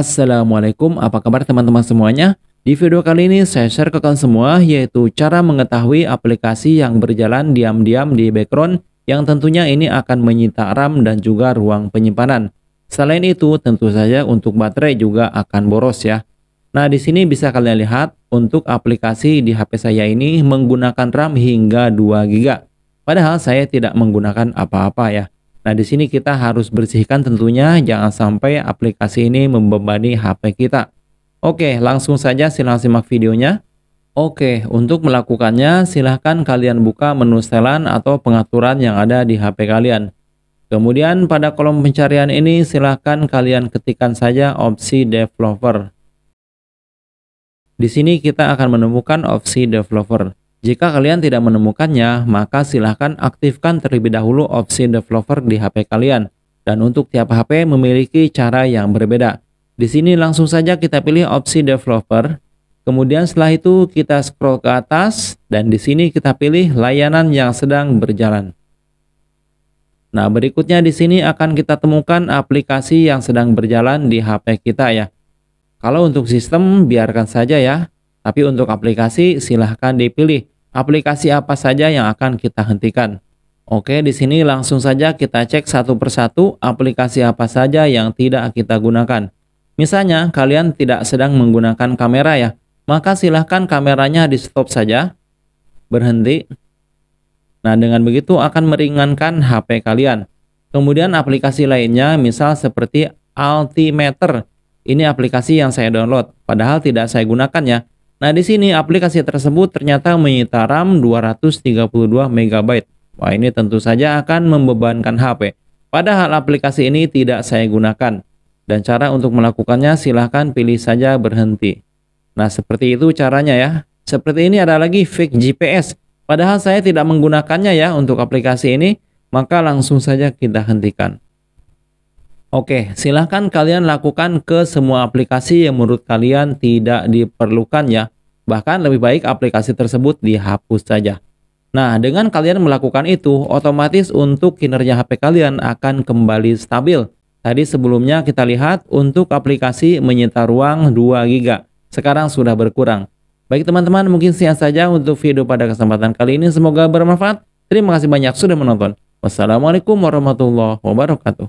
Assalamualaikum, apa kabar teman-teman semuanya? Di video kali ini saya share ke kalian semua yaitu cara mengetahui aplikasi yang berjalan diam-diam di background yang tentunya ini akan menyita RAM dan juga ruang penyimpanan. Selain itu, tentu saja untuk baterai juga akan boros ya. Nah, di sini bisa kalian lihat untuk aplikasi di HP saya ini menggunakan RAM hingga 2 GB. Padahal saya tidak menggunakan apa-apa ya. Nah, di sini kita harus bersihkan tentunya jangan sampai aplikasi ini membebani HP kita. Oke, langsung saja silahkan simak videonya. Oke, untuk melakukannya silahkan kalian buka menu setelan atau pengaturan yang ada di HP kalian. Kemudian pada kolom pencarian ini silahkan kalian ketikkan saja opsi developer. Di sini kita akan menemukan opsi developer. Jika kalian tidak menemukannya, maka silahkan aktifkan terlebih dahulu opsi developer di HP kalian. Dan untuk tiap HP memiliki cara yang berbeda. Di sini langsung saja kita pilih opsi developer. Kemudian setelah itu kita scroll ke atas dan di sini kita pilih layanan yang sedang berjalan. Nah, berikutnya di sini akan kita temukan aplikasi yang sedang berjalan di HP kita ya. Kalau untuk sistem biarkan saja ya. Tapi untuk aplikasi silahkan dipilih aplikasi apa saja yang akan kita hentikan. Oke, di sini langsung saja kita cek satu persatu aplikasi apa saja yang tidak kita gunakan. Misalnya kalian tidak sedang menggunakan kamera ya, maka silahkan kameranya di stop saja, berhenti. Nah dengan begitu akan meringankan HP kalian. Kemudian aplikasi lainnya misal seperti Altimeter. Ini aplikasi yang saya download, padahal tidak saya gunakan ya. Nah, di sini aplikasi tersebut ternyata menyita RAM 232 MB. Wah, ini tentu saja akan membebankan HP. Padahal aplikasi ini tidak saya gunakan. Dan cara untuk melakukannya silahkan pilih saja berhenti. Nah, seperti itu caranya ya. Seperti ini ada lagi fake GPS. Padahal saya tidak menggunakannya ya untuk aplikasi ini, maka langsung saja kita hentikan. Oke, silahkan kalian lakukan ke semua aplikasi yang menurut kalian tidak diperlukan ya. Bahkan lebih baik aplikasi tersebut dihapus saja. Nah, dengan kalian melakukan itu, otomatis untuk kinerja HP kalian akan kembali stabil. Tadi sebelumnya kita lihat untuk aplikasi menyita ruang 2 GB. Sekarang sudah berkurang. Baik teman-teman, mungkin sekian saja untuk video pada kesempatan kali ini. Semoga bermanfaat. Terima kasih banyak sudah menonton. Wassalamualaikum warahmatullahi wabarakatuh.